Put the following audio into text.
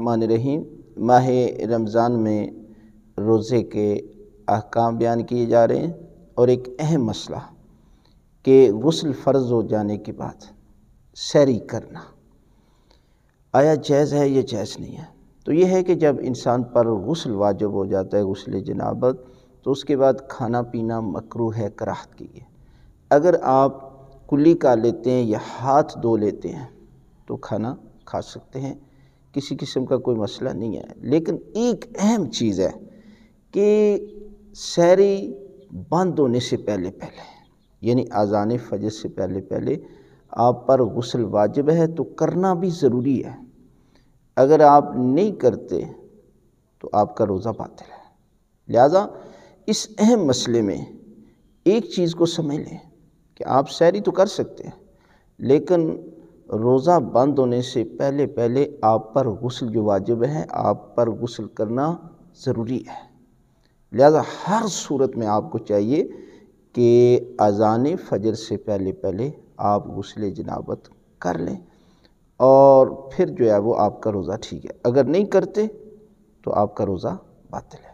मान रहीम माह रमज़ान में रोज़े के अहकाम बयान किए जा रहे हैं और एक अहम मसला कि गसल फ़र्ज़ हो जाने के बाद सैरी करना आया जायज़ है या जायज़ नहीं है तो यह है कि जब इंसान पर गसल वाजब हो जाता है गसल जनाबत तो उसके बाद खाना पीना मकरू है कराहत की है अगर आप कुल्ली का लेते हैं या हाथ धो लेते हैं तो खाना खा सकते हैं किसी किस्म का कोई मसला नहीं है लेकिन एक अहम चीज़ है कि सैरी बंद होने से पहले पहले यानी आज़ान फजर से पहले पहले आप पर गसल वाजिब है तो करना भी ज़रूरी है अगर आप नहीं करते तो आपका रोज़ा बातिल है लिहाजा इस अहम मसले में एक चीज़ को समझ लें कि आप सैरी तो कर सकते हैं लेकिन रोज़ा बंद होने से पहले पहले आप पर गसल जो वाजिब है आप पर गसल करना ज़रूरी है लिहाजा हर सूरत में आपको चाहिए कि अजान फजर से पहले पहले आप गसल जनाबत कर लें और फिर जो है वो आपका रोज़ा ठीक है अगर नहीं करते तो आपका रोज़ा बातिल है